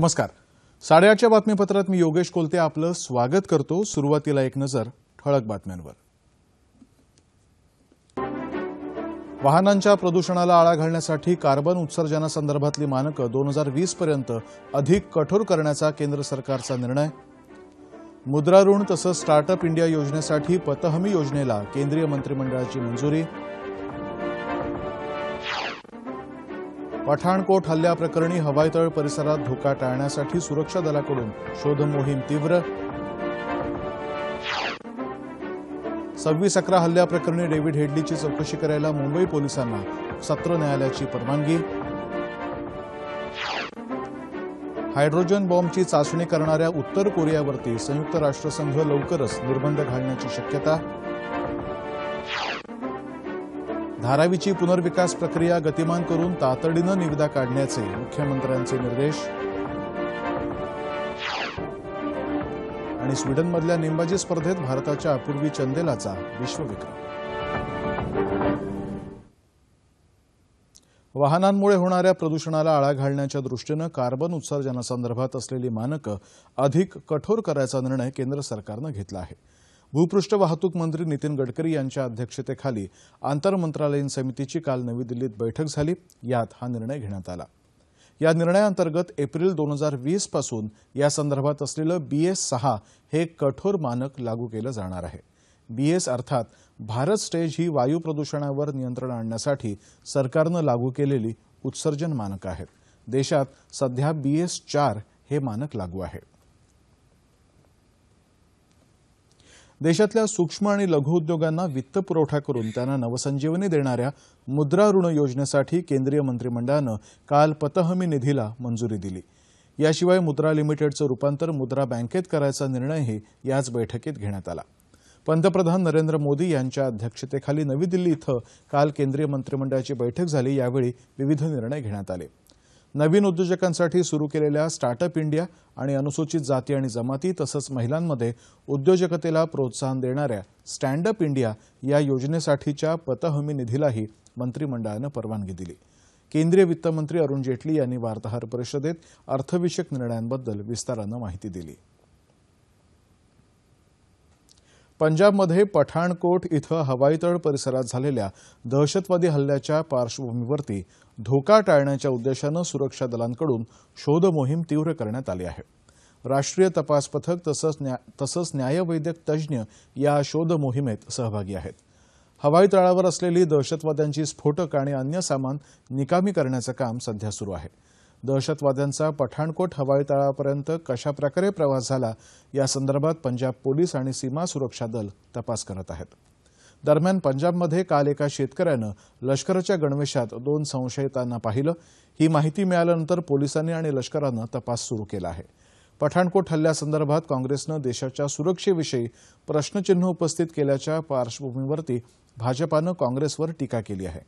नमस्कार साडेआठच्या बातमीपत्रात मी योगेश कोलते आपलं स्वागत करतो सुरुवातीला एक नजर ठळक बातम्यांवर वाहनांच्या प्रदूषणाला आळा घालण्यासाठी कार्बन उत्सर्जनासंदर्भातली मानकं दोन हजार वीस पर्यंत अधिक कठोर करण्याचा केंद्र सरकारचा निर्णय मुद्रा ऋण तसंच स्टार्टअप इंडिया योजनेसाठी पतहमी योजनेला केंद्रीय मंत्रिमंडळाची मंजुरी पठाणकोट हल्ल्याप्रकरणी हवाईतळ परिसरात धोका टाळण्यासाठी सुरक्षा दलाकडून शोध मोहीम तीव्र सव्वीस अकरा हल्ल्याप्रकरणी डेव्हिड हेडलीची चौकशी करायला मुंबई पोलिसांना सत्र न्यायालयाची परवानगी हायड्रोजन बॉम्बची चाचणी करणाऱ्या उत्तर कोरियावरती संयुक्त राष्ट्रसंघ लवकरच निर्बंध घालण्याची शक्यता धारावीची पुनर्विकास प्रक्रिया गतिमान करून तातडीनं निविदा काढण्याचे मुख्यमंत्र्यांचे निर्देश आणि स्वीडनमधल्या नेमबाजी स्पर्धेत भारताच्या अपूर्वी चंदेलाचा विश्वविक्रम वाहनांमुळे होणाऱ्या प्रदूषणाला आळा घालण्याच्या दृष्टीनं कार्बन उत्सर्जनासंदर्भात असलेली मानकं अधिक कठोर करायचा निर्णय केंद्र सरकारनं घेतला आहे भूपृष्ठ वाहतूक मंत्री नितीन गडकरी यांच्या अध्यक्षतेखाली आंतर मंत्रालयीन समितीची काल नवी दिल्लीत बैठक झाली यात हा निर्णय घेण्यात आला या निर्णयाअंतर्गत एप्रिल दोन हजार वीस पासून यासंदर्भात असलेलं बी एस सहा हे कठोर मानक लागू केलं जाणार आहे बी एस अर्थात भारत स्टेज ही वायू प्रदूषणावर नियंत्रण आणण्यासाठी सरकारनं लागू केलेली उत्सर्जन मानक आहेत देशात सध्या बी एस चार हे मानक लागू आहे देशातल्या सूक्ष्म आणि लघुउद्योगांना वित्त पुरवठा करून त्यांना नवसंजीवनी देणाऱ्या मुद्रा ऋण योजनेसाठी केंद्रीय मंत्रिमंडळानं काल पतहमी निधीला मंजुरी दिली याशिवाय मुद्रा लिमिटेडचं रूपांतर मुद्रा बँकेत करायचा निर्णयही याच बैठकीत घेण्यात आला पंतप्रधान नरेंद्र मोदी यांच्या अध्यक्षतेखाली नवी दिल्ली इथं काल केंद्रीय मंत्रिमंडळाची बैठक झाली यावेळी विविध निर्णय घेण्यात आले नवीन उद्योजकांसाठी सुरू केलेल्या स्टार्टअप इंडिया आणि अनुसूचित जाती आणि जमाती तसंच महिलांमध्ये उद्योजकतेला प्रोत्साहन देणाऱ्या स्टँडअप इंडिया या योजनेसाठीच्या पतहमी निधीलाही मंत्रिमंडळानं परवानगी दिली केंद्रीय वित्तमंत्री अरुण जेटली यांनी वार्ताहर परिषदेत अर्थविषयक निर्णयांबद्दल विस्तारानं माहिती दिली पंजाबमध्ये पठाणकोट इथं हवाईतळ परिसरात झालेल्या दहशतवादी हल्ल्याच्या पार्श्वभूमीवरती धोका टाळण्याच्या उद्देशानं सुरक्षा दलांकडून शोधमोहीम तीव्र करण्यात आली आहे राष्ट्रीय तपास पथक तसंच न्या तसंच न्यायवैद्यक तज्ज्ञ या शोध मोहिमेत सहभागी आहेत हवाई तळावर असलेली दहशतवाद्यांची स्फोटक आणि अन्य सामान निकामी करण्याचं काम सध्या सुरू आहे दहशतवाद्यांचा पठाणकोट हवाईतळापर्यंत कशाप्रकारे प्रवास झाला यासंदर्भात पंजाब पोलीस आणि सीमा सुरक्षा दल तपास करत आहेत दरम्यान पंजाबमध्ये काल एका शेतकऱ्यानं लष्कराच्या गणवेशात दोन संशयितांना पाहिलं ही माहिती मिळाल्यानंतर पोलिसांनी आणि लष्करानं तपास सुरू केला आहे पठाणकोट हल्ल्यासंदर्भात काँग्रेसनं देशाच्या सुरक्षेविषयी प्रश्नचिन्ह उपस्थित केल्याच्या पार्श्वभूमीवरती भाजपानं काँग्रेसवर टीका केली आहे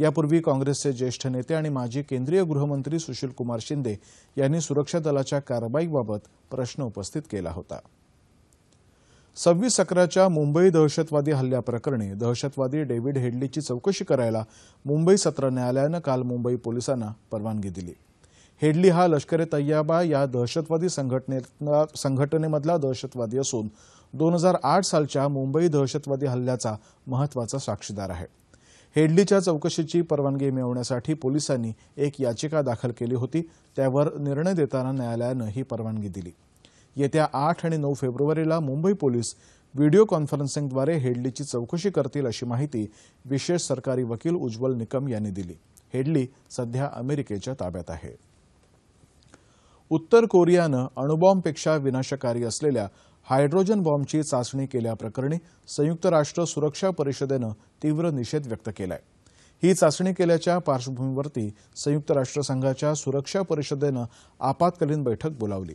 यापूर्वी काँग्रेसचे ज्येष्ठ नेते आणि माजी केंद्रीय गृहमंत्री सुशील कुमार शिंदे यांनी सुरक्षा दलाच्या कारवाईबाबत प्रश्न उपस्थित केला होता सव्वीस अकराच्या मुंबई दहशतवादी हल्ल्याप्रकरणी दहशतवादी डेव्हिड हेडलीची चौकशी करायला मुंबई सत्र न्यायालयानं काल मुंबई पोलिसांना परवानगी दिली हेडली हा लष्कर ए तय्याबा या दहशतवादी संघटने संघटनेमधला दहशतवादी असून दोन हजार आठ सालच्या मुंबई दहशतवादी हल्ल्याचा महत्त्वाचा साक्षीदार आहे हेडलीच्या चौकशीची परवानगी मिळवण्यासाठी पोलिसांनी एक याचिका दाखल केली होती त्यावर निर्णय देताना न्यायालयानं ही परवानगी दिली येत्या आठ आणि नऊ फेब्रुवारीला मुंबई पोलीस व्हिडिओ कॉन्फरन्सिंगद्वारे हेडलीची चौकशी करतील अशी माहिती विशेष सरकारी वकील उज्ज्वल निकम यांनी दिली हेडली सध्या अमेरिकेच्या ताब्यात आहे उत्तर कोरियानं अणुबॉम्बपेक्षा विनाशकारी असलेल्या हायड्रोजन बॉम्बची चाचणी केल्याप्रकरणी संयुक्त राष्ट्र सुरक्षा परिषदेनं तीव्र निषेध व्यक्त केला ही चाचणी केल्याच्या पार्श्वभूमीवरती संयुक्त राष्ट्रसंघाच्या सुरक्षा परिषदेनं आपत्कालीन बैठक बोलावली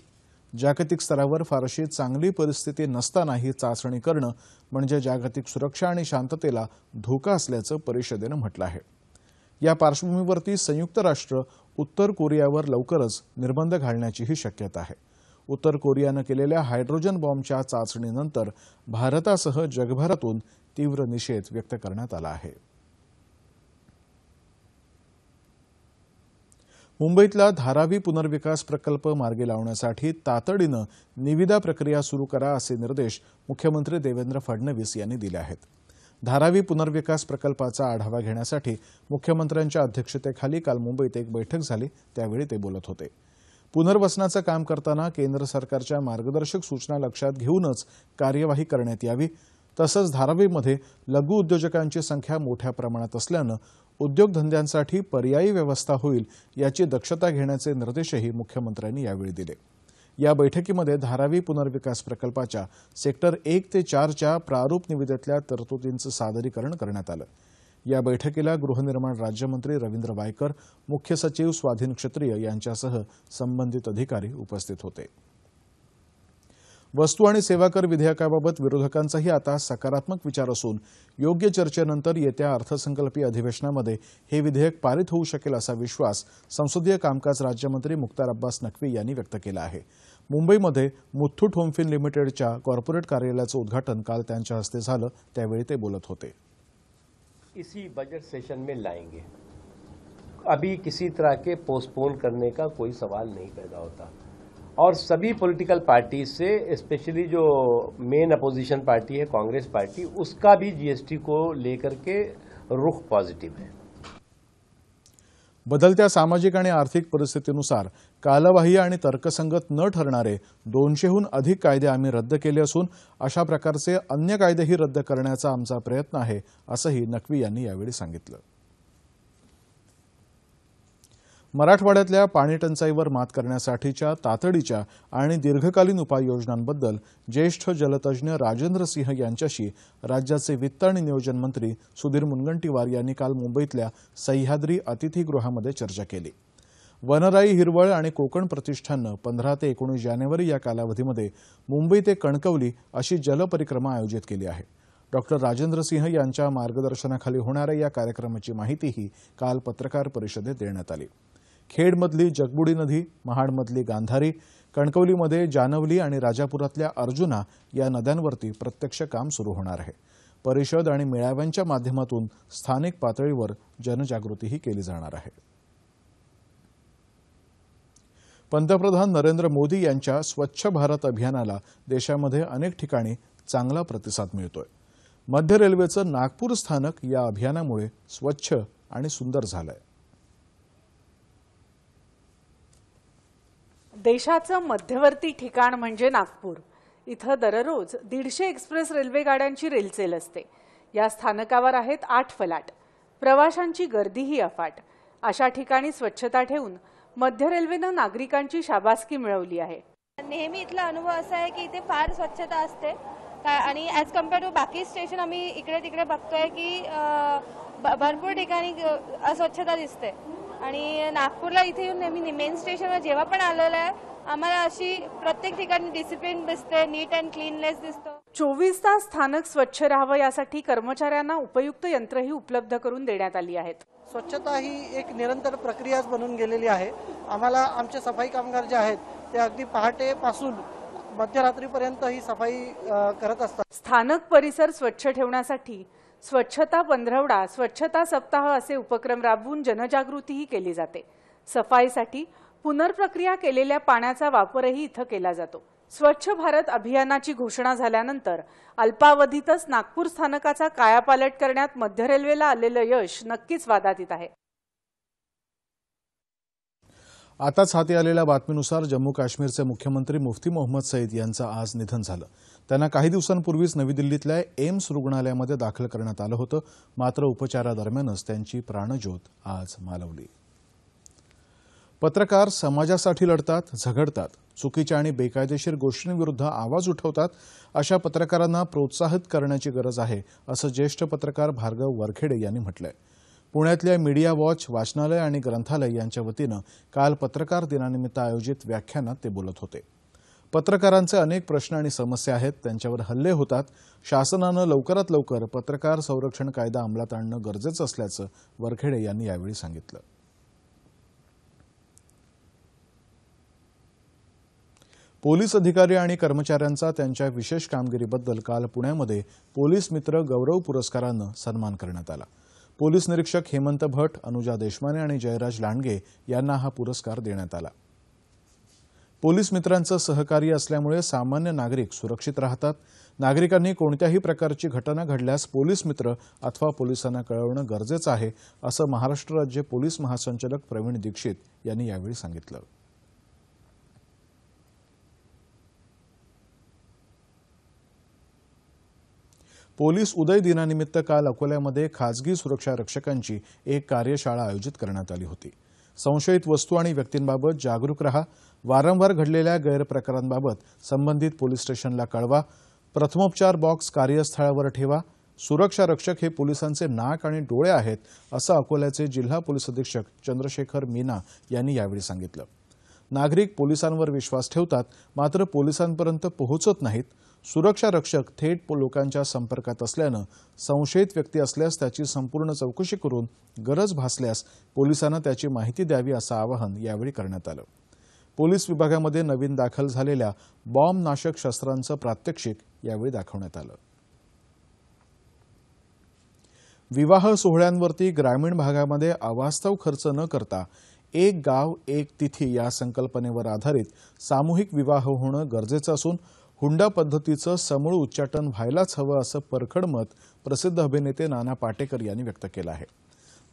जागतिक स्तरावर फारशी चांगली परिस्थिती नसताना ही चाचणी करणं म्हणजे जागतिक सुरक्षा आणि शांततेला धोका असल्याचं परिषदेनं म्हटलं आहे या पार्श्वभूमीवरती संयुक्त राष्ट्र उत्तर कोरियावर लवकरच निर्बंध घालण्याचीही शक्यता आहे उत्तर कोरियानं केलेल्या हायड्रोजन बॉम्बच्या चाचणीनंतर भारतासह जगभरातून तीव्र निषेध व्यक्त करण्यात आला आहे मुंबईतला धारावी पुनर्विकास प्रकल्प मार्गी लावण्यासाठी तातडीनं निविदा प्रक्रिया सुरू करा असे निर्देश मुख्यमंत्री देवेंद्र फडणवीस यांनी दिले आहेत धारावी पुनर्विकास प्रकल्पाचा आढावा घेण्यासाठी मुख्यमंत्र्यांच्या अध्यक्षतेखाली काल मुंबईत एक बैठक झाली त्यावेळी ते बोलत होते पुनर्वसनाचं काम करताना केंद्र सरकारच्या मार्गदर्शक सूचना लक्षात घेऊनच कार्यवाही करण्यात यावी तसंच धारावीमध्ये लघु उद्योजकांची संख्या मोठ्या प्रमाणात असल्यानं उद्योगधंद्यांसाठी पर्यायी व्यवस्था होईल याची दक्षता घेण्याचे निर्देशही मुख्यमंत्र्यांनी यावेळी दिले या बैठकीमध्ये धारावी पुनर्विकास प्रकल्पाच्या सेक्टर एक ते चारच्या प्रारूप निविदेतल्या तरतुदींचं सादरीकरण करण्यात आलं या बैठकीला गृहनिर्माण राज्यमंत्री रवींद्र वायकर मुख्य सचिव स्वाधीन क्षत्रिय यांच्यासह संबंधित अधिकारी उपस्थित होते वस्तू आणि सेवा कर विधेयकाबाबत विरोधकांचाही आता सकारात्मक विचार असून योग्य चर्चेनंतर येत्या अर्थसंकल्पीय अधिवेशनामध्ये हे विधेयक पारित होऊ शकेल असा विश्वास संसदीय कामकाज राज्यमंत्री मुख्तार अब्बास नक्वी यांनी व्यक्त केला आहे मुंबईमध्ये मुथ्थूट होमफिन लिमिटेडच्या कॉर्पोरेट कार्यालयाचं उद्घाटन काल त्यांच्या हस्ते झालं त्यावेळी ते बोलत होते इसी बजट सेशन में लाएंगे अभी किसी तरह के पोस्टपोन करने का कोई सवाल नहीं पैदा होता और सभी पॉलिटिकल पार्टी से स्पेशली जो मेन अपोजिशन पार्टी है कांग्रेस पार्टी उसका भी जीएसटी को लेकर के रुख पॉजिटिव है बदलत्या सामाजिक आणि आर्थिक परिस्थितीनुसार कालबाह्य आणि तर्कसंगत न ठरणारे दोनशेहून अधिक कायदे आम्ही रद्द केले असून अशा प्रकारचे अन्य कायदेही रद्द करण्याचा आमचा प्रयत्न आहे असंही नक्वी यांनी यावेळी सांगितलं मराठवाड्यातल्या पाणीटंचाईवर मात करण्यासाठीच्या तातडीच्या आणि दीर्घकालीन उपाययोजनांबद्दल ज्येष्ठ जलतज्ज्ञ राजेंद्र सिंह यांच्याशी राज्याचे वित्त आणि नियोजन मंत्री सुधीर मुनगंटीवार यांनी काल मुंबईतल्या सह्याद्री अतिथीगृहामध्ये चर्चा केली वनराई हिरवळ आणि कोकण प्रतिष्ठाननं पंधरा ते एकोणीस जानेवारी या कालावधीमध्ये मुंबई ते कणकवली अशी जलपरिक्रमा आयोजित केली आहे डॉक्टर राजेंद्र सिंह यांच्या मार्गदर्शनाखाली होणाऱ्या या कार्यक्रमाची माहितीही काल पत्रकार परिषदेत देण्यात आली खेडमधली जगबुडी नदी महाडमधली गांधारी कणकवलीमध्ये जानवली आणि राजापुरातल्या अर्जुना या नद्यांवरती प्रत्यक्ष काम सुरू होणार आहे परिषद आणि मेळाव्यांच्या माध्यमातून स्थानिक पातळीवर जनजागृतीही केली जाणार आहे पंतप्रधान नरेंद्र मोदी यांच्या स्वच्छ भारत अभियानाला देशामध्ये अनेक ठिकाणी चांगला प्रतिसाद मिळतोय मध्य रेल्वेचं नागपूर स्थानक या अभियानामुळे स्वच्छ आणि सुंदर झालं आहे देशाचं मध्यवर्ती ठिकाण म्हणजे नागपूर इथं दररोज दीडशे एक्सप्रेस रेल्वे गाड्यांची रेलचेल असते या स्थानकावर आहेत आठ फलाट प्रवाशांची गर्दीही अफाट अशा ठिकाणी स्वच्छता ठेवून मध्य रेल्वेनं नागरिकांची शाबासकी मिळवली आहे नेहमी इथला अनुभव असा आहे की इथे फार स्वच्छता असते आणि ॲज कम्पेअर टू बाकी स्टेशन आम्ही इकडे तिकडे बघतोय की भरपूर ठिकाणी अस्वच्छता दिसते आणि नागपूरला इथे येऊन मी मेन स्टेशनवर जेव्हा पण आलेलं आहे आम्हाला अशी प्रत्येक ठिकाणी डिसिप्लिन दिसते नीट अँड क्लीननेस दिसतो चोवीस तास स्थानक स्वच्छ राहावं यासाठी कर्मचाऱ्यांना उपयुक्त यंत्रही उपलब्ध करून देण्यात आली आहेत स्वच्छता ही एक निरंतर प्रक्रियाच बनून गेलेली आहे आम्हाला आमचे सफाई कामगार जे आहेत ते अगदी पहाटेपासून मध्यरात्रीपर्यंत ही सफाई करत असतात स्थानक परिसर स्वच्छ ठेवण्यासाठी स्वच्छता पंधरवडा स्वच्छता सप्ताह असे उपक्रम राबवून जनजागृतीही केली जाते सफाईसाठी पुनर्प्रक्रिया केलेल्या पाण्याचा वापरही इथं केला जातो स्वच्छ भारत अभियानाची घोषणा झाल्यानंतर अल्पावधीतच नागपूर स्थानकाचा कायापालट करण्यात मध्य रेल्वेला आलेलं यश नक्कीच वादातीत आहे आताच हाती आलेल्या बातमीनुसार जम्मू काश्मीरचे मुख्यमंत्री मुफ्ती मोहम्मद सईद यांचं आज निधन झालं त्यांना काही दिवसांपूर्वीच नवी दिल्लीतल्या एम्स रुग्णालयामध्ये दाखल करण्यात आलं होतं मात्र उपचारादरम्यानच त्यांची प्राणज्योत आज मालवली पत्रकार समाजासाठी लढतात झगडतात चुकीच्या आणि बेकायदेशीर गोष्टींविरुद्ध आवाज उठवतात अशा पत्रकारांना प्रोत्साहित करण्याची गरज आहे असं ज्येष्ठ पत्रकार भार्गव वरखेडे यांनी म्हटलंय पुण्यातल्या मीडिया वॉच वाचनालय आणि ग्रंथालय यांच्या वतीनं काल पत्रकार दिनानिमित्त आयोजित व्याख्यानात ते बोलत होते पत्रकारांचे अनेक प्रश्न आणि समस्या आहेत त्यांच्यावर हल्ले होतात शासनानं लवकरात लवकर पत्रकार संरक्षण कायदा अंमलात आणणं गरजेचं असल्याचं वरखेडे यांनी यावेळी सांगितलं पोलीस अधिकारी आणि कर्मचाऱ्यांचा त्यांच्या विशेष कामगिरीबद्दल काल पुण्यामध्ये पोलीस मित्र गौरव पुरस्कारानं सन्मान करण्यात आला पोलीस निरीक्षक हेमंत भट अनुजा देशमाने आणि जयराज लांडगे यांना हा पुरस्कार देण्यात आला पोलीस मित्रांचं सहकार्य असल्यामुळे सामान्य नागरिक सुरक्षित राहतात नागरिकांनी कोणत्याही प्रकारची घटना घडल्यास पोलीस मित्र अथवा पोलिसांना कळवणं गरजेचं आहे असं महाराष्ट्र राज्य पोलीस महासंचालक प्रवीण दीक्षित यांनी यावेळी सांगितलं पोलीस उदय दिनानिमित्त काल अकोल्यामध्ये खाजगी सुरक्षा रक्षकांची एक कार्यशाळा आयोजित करण्यात आली होती संशयित वस्तू आणि व्यक्तींबाबत जागरूक रहा वारंवार घडलेल्या गैरप्रकारांबाबत संबंधित पोलीस स्टेशनला कळवा प्रथमोपचार बॉक्स कार्यस्थळावर ठेवा सुरक्षा रक्षक हे पोलिसांचे नाक आणि डोळे आहेत असं अकोल्याचे जिल्हा पोलीस अधीक्षक चंद्रशेखर मीना यांनी यावेळी सांगितलं नागरिक पोलिसांवर विश्वास ठेवतात मात्र पोलिसांपर्यंत पोहोचत नाहीत सुरक्षा रक्षक थेट लोकांच्या संपर्कात असल्यानं संशयित व्यक्ती असल्यास त्याची संपूर्ण चौकशी करून गरज भासल्यास पोलिसांना त्याची माहिती द्यावी असं आवाहन यावेळी करण्यात आलं पोलीस विभागामध्ये नवीन दाखल झालेल्या नाशक शस्त्रांचं प्रात्यक्षिक यावेळी दाखवण्यात आलं विवाह सोहळ्यांवरती ग्रामीण भागामध्ये अवास्तव खर्च न करता एक गाव एक तिथी या संकल्पनेवर आधारित सामूहिक विवाह होणं गरजेचं असून हुंडा पद्धतीचं समूळ उच्चाटन व्हायलाच हवं असं परखड मत प्रसिद्ध अभिनेते नाना पाटेकर यांनी व्यक्त केलं आहे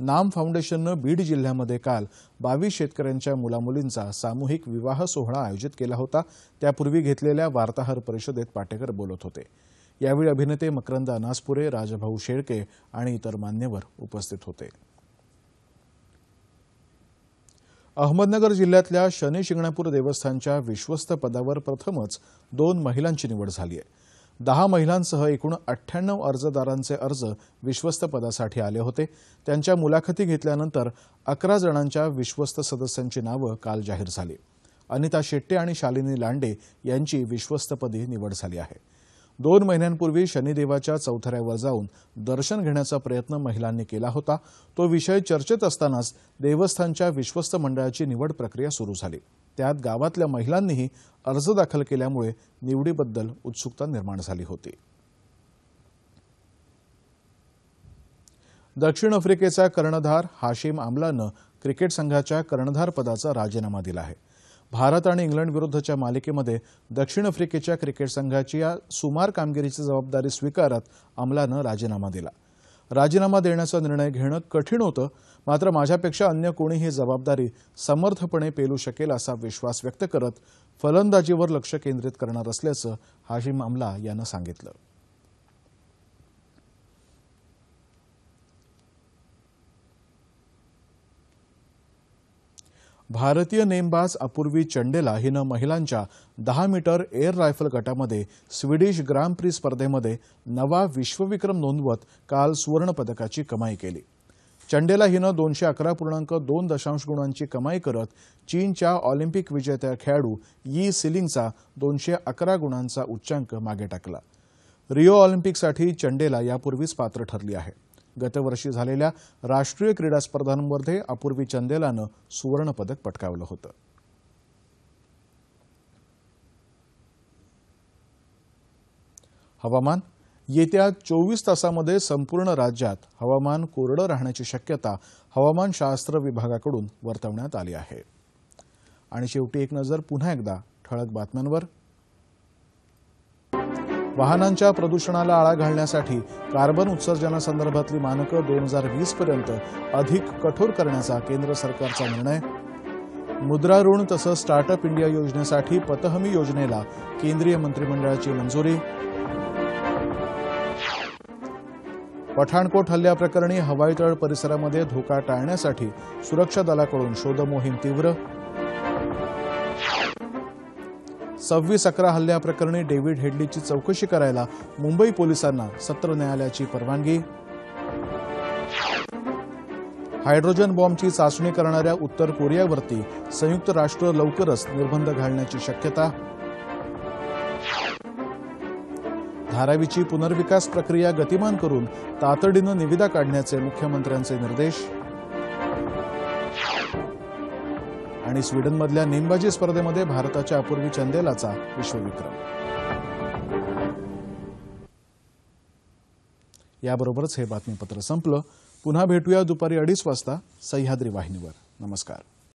नाम फाउंडेशननं बीड जिल्ह्यामध्ये काल बावीस शेतकऱ्यांच्या मुलामुलींचा सामूहिक विवाह सोहळा आयोजित केला होता त्यापूर्वी घेतलेल्या वार्ताहर परिषदेत पाटेकर बोलत होते यावेळी अभिनेते मकरंदा अनासपुरे राजभाऊ शेळके आणि इतर मान्यवर उपस्थित होते अहमदनगर जिल्ह्यातल्या शनी शिंगणापूर देवस्थानच्या विश्वस्त पदावर प्रथमच दोन महिलांची निवड झाली आहे दहा महिलांसह एकूण अठ्ठ्याण्णव अर्जदारांचे अर्ज विश्वस्त पदासाठी आले होते त्यांच्या मुलाखती घेतल्यानंतर अकरा जणांच्या विश्वस्त सदस्यांची नावं काल जाहीर झाली अनिता शेट्टे आणि शालिनी लांडे यांची विश्वस्तपदी निवड झाली आहे दोन महिन्यांपूर्वी शनिदेवाच्या चौथऱ्यावर जाऊन दर्शन घेण्याचा प्रयत्न महिलांनी केला होता तो विषय चर्चेत असतानाच देवस्थानच्या विश्वस्त मंडळाची निवड प्रक्रिया सुरू झाली त्यात गावातल्या महिलांनीही अर्ज दाखल केल्यामुळे निवडीबद्दल उत्सुकता निर्माण झाली होती दक्षिण आफ्रिकेचा कर्णधार हाशिम आमलानं क्रिकेट संघाच्या कर्णधार पदाचा राजीनामा दिला आहे भारत आणि इंग्लंड विरुद्धच्या मालिकेमध्ये दक्षिण आफ्रिकेच्या क्रिकेट संघाची या सुमार कामगिरीची जबाबदारी स्वीकारत अमलानं राजीनामा दिला राजीनामा देण्याचा निर्णय घेणं कठीण होतं मात्र माझ्यापेक्षा अन्य कोणी ही जबाबदारी समर्थपणे पेलू शकेल असा विश्वास व्यक्त करत फलंदाजीवर लक्ष केंद्रित करणार असल्याचं हाशिम मामला यानं सांगितलं भारतीय नेमबाज अपूर्वी चंडेला हिनं महिलांच्या दहा मीटर एअर रायफल गटामध्ये स्वीडिश ग्रांप्री प्री स्पर्धेमध्ये नवा विश्वविक्रम नोंदवत काल सुवर्णपदकाची कमाई केली चंडेला हिनं दोनशे अकरा पूर्णांक दोन दशांश गुणांची कमाई करत चीनच्या ऑलिम्पिक विजेत्या खेळाडू यी सिलिंगचा दोनशे अकरा गुणांचा उच्चांक मागे टाकला रिओ ऑलिम्पिकसाठी चंडेला यापूर्वीच पात्र ठरली आहे गतवर्षी झालेल्या राष्ट्रीय क्रीडा स्पर्धांमध्ये अपूर्वी चंदेलानं सुवर्णपदक पटकावलं होतं हवामान येत्या चोवीस तासामध्ये संपूर्ण राज्यात हवामान कोरडं राहण्याची शक्यता हवामानशास्त्र विभागाकडून वर्तवण्यात आली आहे आणि शेवटी एक नजर पुन्हा एकदा ठळक बातम्यांवर वाहनांच्या प्रदूषणाला आळा घालण्यासाठी कार्बन उत्सर्जनासंदर्भातली मानकं दोन हजार वीस पर्यंत अधिक कठोर करण्याचा केंद्र सरकारचा निर्णय मुद्रा ऋण तसंच स्टार्टअप इंडिया योजनेसाठी पतहमी योजनेला केंद्रीय मंत्रिमंडळाची मंजुरी पठाणकोट हल्ल्याप्रकरणी हवाईतळ परिसरामध्ये धोका टाळण्यासाठी सुरक्षा दलाकडून शोधमोहीम तीव्र सव्वीस अकरा हल्ल्याप्रकरणी डेव्हिड हेडलीची चौकशी करायला मुंबई पोलिसांना सत्र न्यायालयाची परवानगी हायड्रोजन बॉम्बची चाचणी करणाऱ्या उत्तर कोरियावरती संयुक्त राष्ट्र लवकरच निर्बंध घालण्याची शक्यता धारावीची पुनर्विकास प्रक्रिया गतिमान करून तातडीनं निविदा काढण्याचे मुख्यमंत्र्यांचे निर्देश आणि स्वीडनमधल्या नेमबाजी स्पर्धेमध्ये भारताच्या अपूर्वी चंदेलाचा विश्वविक्रम याबरोबरच हे बातमीपत्र संपलं पुन्हा भेटूया दुपारी अडीच वाजता सह्याद्री वाहिनीवर नमस्कार